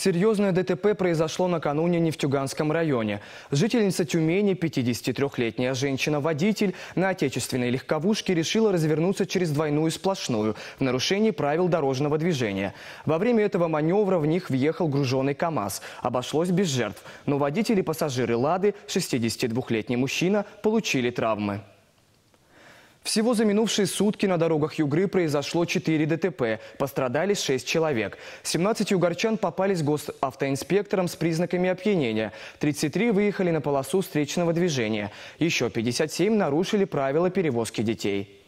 Серьезное ДТП произошло накануне в Нефтьюганском районе. Жительница Тюмени, 53-летняя женщина-водитель, на отечественной легковушке решила развернуться через двойную сплошную в нарушении правил дорожного движения. Во время этого маневра в них въехал груженный КАМАЗ. Обошлось без жертв, но водители и пассажиры «Лады», 62-летний мужчина, получили травмы. Всего за минувшие сутки на дорогах Югры произошло 4 ДТП. Пострадали 6 человек. 17 югорчан попались госавтоинспекторам с признаками опьянения. 33 выехали на полосу встречного движения. Еще 57 нарушили правила перевозки детей.